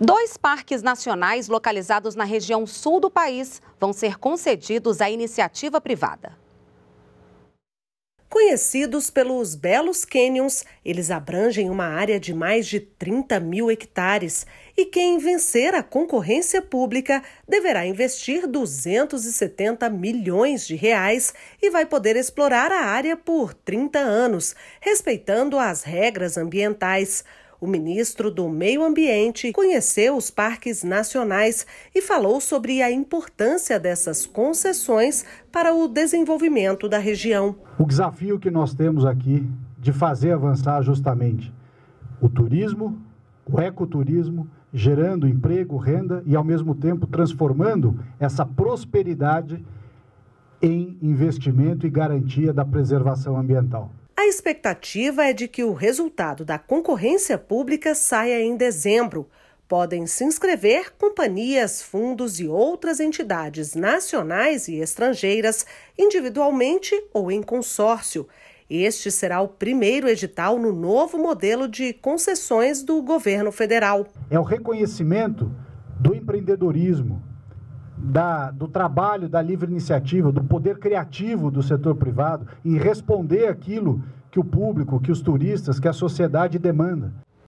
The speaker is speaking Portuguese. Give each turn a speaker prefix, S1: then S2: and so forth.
S1: Dois parques nacionais localizados na região sul do país vão ser concedidos à iniciativa privada.
S2: Conhecidos pelos belos cânions, eles abrangem uma área de mais de 30 mil hectares e quem vencer a concorrência pública deverá investir 270 milhões de reais e vai poder explorar a área por 30 anos, respeitando as regras ambientais o ministro do Meio Ambiente conheceu os parques nacionais e falou sobre a importância dessas concessões para o desenvolvimento da região.
S3: O desafio que nós temos aqui de fazer avançar justamente o turismo, o ecoturismo, gerando emprego, renda e, ao mesmo tempo, transformando essa prosperidade em investimento e garantia da preservação ambiental. A
S2: expectativa é de que o resultado da concorrência pública saia em dezembro. Podem se inscrever companhias, fundos e outras entidades nacionais e estrangeiras, individualmente ou em consórcio. Este será o primeiro edital no novo modelo de concessões do governo federal. É o
S3: reconhecimento do empreendedorismo, da, do trabalho da livre iniciativa, do poder criativo do setor privado e responder aquilo que o público, que os turistas, que a sociedade demanda.